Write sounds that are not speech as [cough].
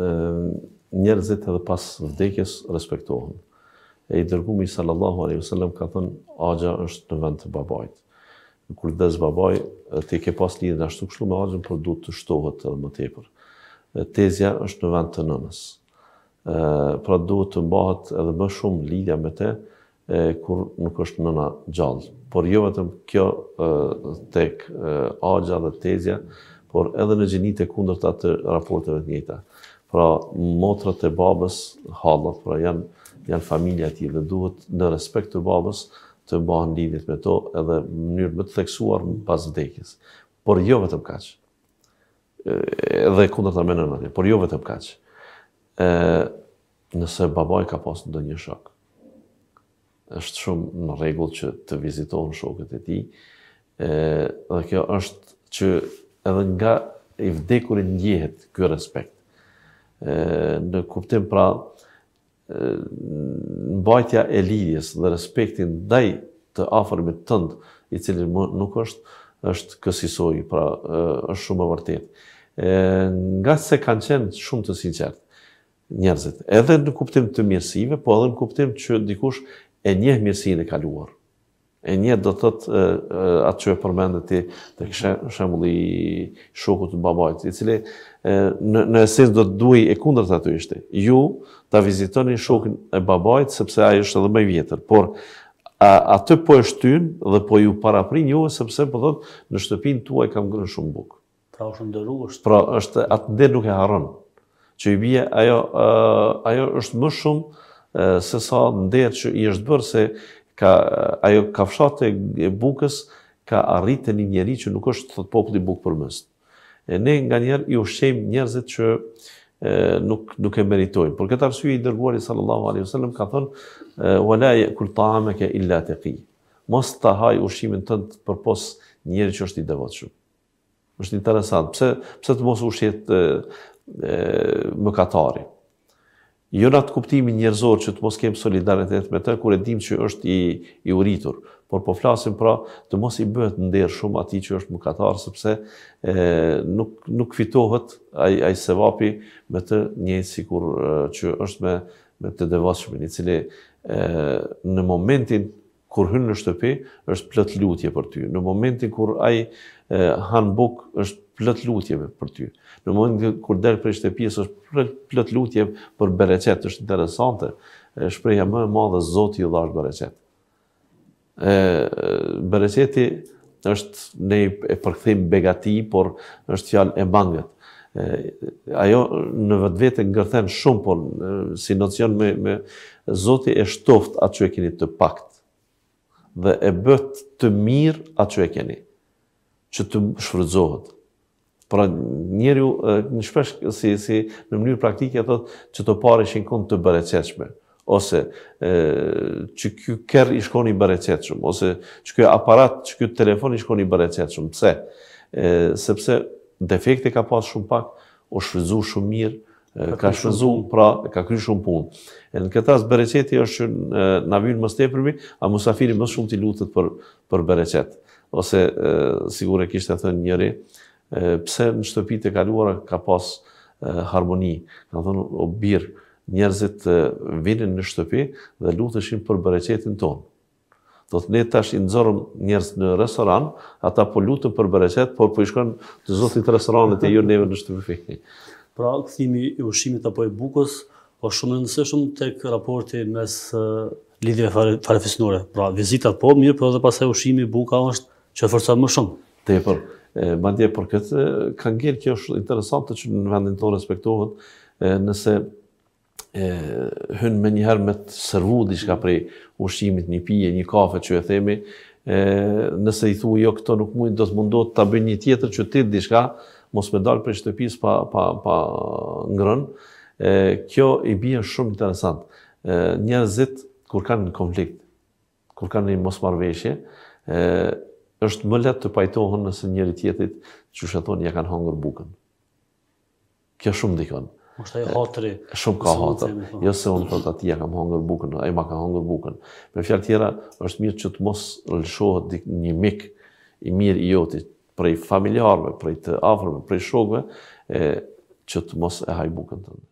Ehm, njerëzit edhe pas vdekjes respektohen. E i dërgumi sallallahu alaihi wasallam ka thënë agja është në vend të babait. Kur vdes babai, ti ke pas lidhje ashtu kështu me agjën, por duhet të shtohet edhe më tepër. Tezja është në vend të nënës. Ë pra duhet të mbahat edhe më shumë lidhja me te kur nuk është nëna gjallë. Por jo vetëm kjo tek e, agja dhe tezja, por edhe në gjinit e kundër të atë raporteve të njëta pra motrat e babës hallat, pra janë janë familja e tij dhe duhet në respekt të babës të bëhen lidhjet me to edhe në mënyrë më të theksuar pas vdekjes. Por jo vetëm kaq. Edhe kundër ta menon atë, por jo vetëm kaq. ë nëse babai ka pas ndonjë shok është shumë në rregull që të vizitojnë shokët e tij. ë dhe kjo është që edhe nga i vdekurit ndjehet ky respekt në kuptim pra në bajtja e lidhjes dhe respektin ndaj të afërmit tënd, i cili nuk është është kësisoj, pra është shumë e vërtet. nga se kanë qenë shumë të sinqertë njerëzit, edhe në kuptim të mirësive, po edhe në kuptim që dikush e njeh mirësinë e kaluar. E një do të thotë atë që e përmendet ti, të kështë shokut të babajt, i cili në, në do të duaj e kundër të ishte. Ju të vizitoni shokin e babajt, sepse ajo është edhe me vjetër, por a, atë po e shtynë dhe po ju paraprin ju, sepse po thotë në shtëpin tuaj kam grën shumë bukë. Pra është ndërru është? Pra është atë ndër nuk e haronë, që i bje ajo, ajo është më shumë se sa ndërë që i është bërë, se ka, ajo kafshat e bukës ka arritë të një njeri që nuk është populli bukë për mësë. E ne nga njerë i ushqem njerëzit që e, nuk, nuk e meritojnë. Por këtë arsye i dërguar sallallahu alaihi wasallam ka thonë wala yakul ta'amaka illa taqi. Mos ta haj ushqimin tënd përpos njerëz që është i devotshëm. Është interesant. Pse pse të mos ushjet e, mëkatari? jo në atë kuptimin njerëzor që të mos kemë solidaritet me të, kur e dim që është i, i uritur, por po flasim pra të mos i bëhet ndërë shumë ati që është mëkatarë, sepse e, nuk, nuk fitohet a i sevapi me të njëjtë si kur që është me, me të devashmin, i cili e, në momentin kur hynë në shtëpi, është plët lutje për ty. Në momentin kur ai han buk, është plët lutje për ty. Në momentin kur derë për shtëpijës, është plët lutje për bereqet, është interesante, shpreja më e madhe zoti i dhash bereqet. Ë bereqeti është, ne e përkëthim begati, por është fjalë e mangët. Ë ajo në vetvete ngërthen shumë, por si nocion me, me zoti e shtoft atë që e të pakt dhe e bët të mirë atë që e keni, që të shfrydzohet. Pra njëri ju, në shpesh, si, si në mënyrë praktike, e thot, që të pare që kënë të bëreqeshme, ose e, që kjo kërë i shkoni bëreqeshme, ose që kjo aparat, që kjo telefon i shkoni bëreqeshme. Pse? E, sepse defekte ka pas shumë pak, o shfrydzohet shumë mirë, ka shpëzuar pra ka kry shumë punë. Pra, në këtë rast bereqeti është që na vjen më së tepërmi, a musafiri më shumë ti lutet për për bereqet. Ose sigurisht e kishte thënë njëri, e, pse në shtëpi e kaluara ka pas e, harmoni, ka thonë o bir, njerëzit vinin në shtëpi dhe luteshin për bereqetin ton. Do të ne tash i nxorëm njerëz në restoran, ata po lutën për bereqet, por po i shkon të zotit i e jo neve në shtëpi. [laughs] Pra, këthimi i ushimit apo e bukës, po shumë rëndësishëm tek raporti mes lidhjeve farefisnore. Pra, vizitat po, mirë, po dhe pasaj ushimi buka është që të forcojnë më shumë. Te për, ma për këtë, ka ngjerë kjo është interesantë që në vendin të respektohet, nëse e, hynë me njëherë me të servu diçka prej ushimit, një pije, një kafe që e themi, nëse i thu jo këto nuk mund do të mundot të abin një tjetër që ti diçka, mos me dalë për shtëpis pa, pa, pa ngrën, kjo i bje shumë interesant. Njerëzit, kur kanë në konflikt, kur kanë një mos marveshje, është më letë të pajtohën nëse njëri tjetit që shëtonë ja kanë hongër bukën. Kjo shumë dikonë. Ajo hotri, shumë ka hotër, po. jo se unë thotë të tia ka hongër bukën, a i ma ka hongër bukën. Me fjallë tjera, është mirë që të mos lëshohët një mik i mirë i jotit, prej familjarëve, prej të afërmëve, prej shokëve, që të mos e hajë bukën tënde.